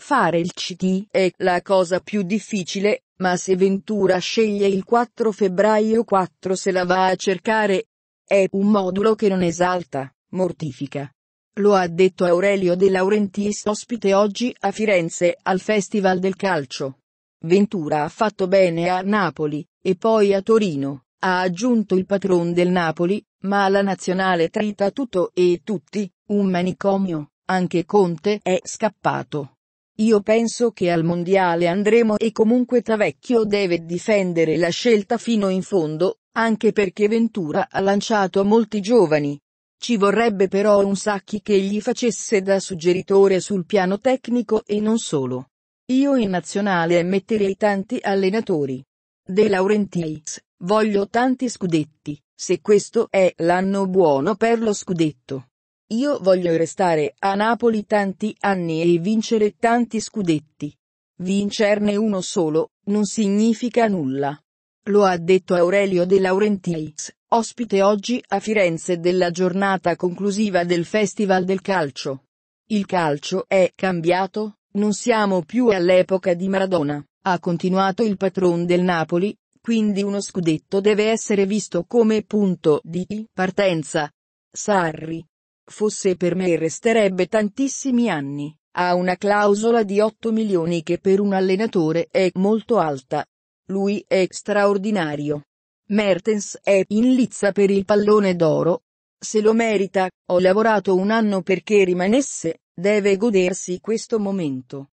Fare il CT è la cosa più difficile, ma se Ventura sceglie il 4 febbraio 4 se la va a cercare. È un modulo che non esalta, mortifica. Lo ha detto Aurelio De Laurentiis ospite oggi a Firenze al Festival del Calcio. Ventura ha fatto bene a Napoli, e poi a Torino, ha aggiunto il patron del Napoli, ma la nazionale trita tutto e tutti, un manicomio, anche Conte è scappato. Io penso che al mondiale andremo e comunque Tavecchio deve difendere la scelta fino in fondo, anche perché Ventura ha lanciato molti giovani. Ci vorrebbe però un Sacchi che gli facesse da suggeritore sul piano tecnico e non solo. Io in nazionale metterei tanti allenatori. De Laurentiis, voglio tanti scudetti, se questo è l'anno buono per lo scudetto. Io voglio restare a Napoli tanti anni e vincere tanti scudetti. Vincerne uno solo, non significa nulla. Lo ha detto Aurelio De Laurentiis, ospite oggi a Firenze della giornata conclusiva del Festival del Calcio. Il calcio è cambiato, non siamo più all'epoca di Maradona, ha continuato il patron del Napoli, quindi uno scudetto deve essere visto come punto di partenza. Sarri, Fosse per me e resterebbe tantissimi anni. Ha una clausola di 8 milioni che per un allenatore è molto alta. Lui è straordinario. Mertens è in lizza per il pallone d'oro. Se lo merita, ho lavorato un anno perché rimanesse, deve godersi questo momento.